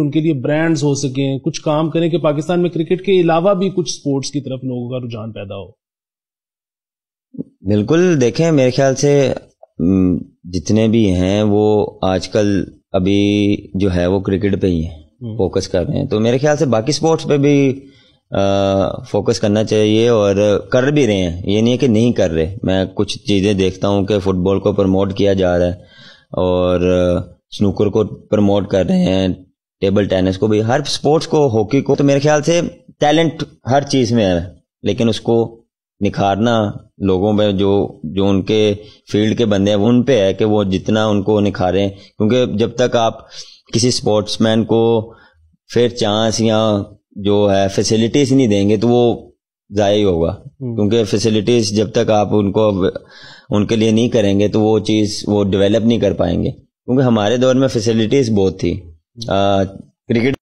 उनके लिए ब्रांड्स हो सकें कुछ काम करें कि पाकिस्तान में क्रिकेट के अलावा भी कुछ स्पोर्ट्स की तरफ लोगों का रुझान पैदा हो बिल्कुल देखें मेरे ख्याल से जितने भी हैं वो आजकल अभी जो है वो क्रिकेट पे ही है फोकस हम्म। कर रहे हैं तो मेरे ख्याल से बाकी स्पोर्ट्स पे भी फोकस करना चाहिए और कर भी रहे हैं ये नहीं है कि नहीं कर रहे मैं कुछ चीज़ें देखता हूँ कि फुटबॉल को प्रमोट किया जा रहा है और स्नूकर को प्रमोट कर रहे हैं टेबल टेनिस को भी हर स्पोर्ट्स को हॉकी को तो मेरे ख्याल से टैलेंट हर चीज में है लेकिन उसको निखारना लोगों में जो जो उनके फील्ड के बंदे हैं उन पे है कि वो जितना उनको निखारें क्योंकि जब तक आप किसी स्पोर्ट्समैन को फिर चांस या जो है फैसिलिटीज नहीं देंगे तो वो ज़ाया ही होगा हम्म। क्योंकि फैसिलिटीज जब तक आप उनको उनके लिए नहीं करेंगे तो वो चीज़ वो डेवलप नहीं कर पाएंगे क्योंकि हमारे दौर में फैसिलिटीज बहुत थी क्रिकेट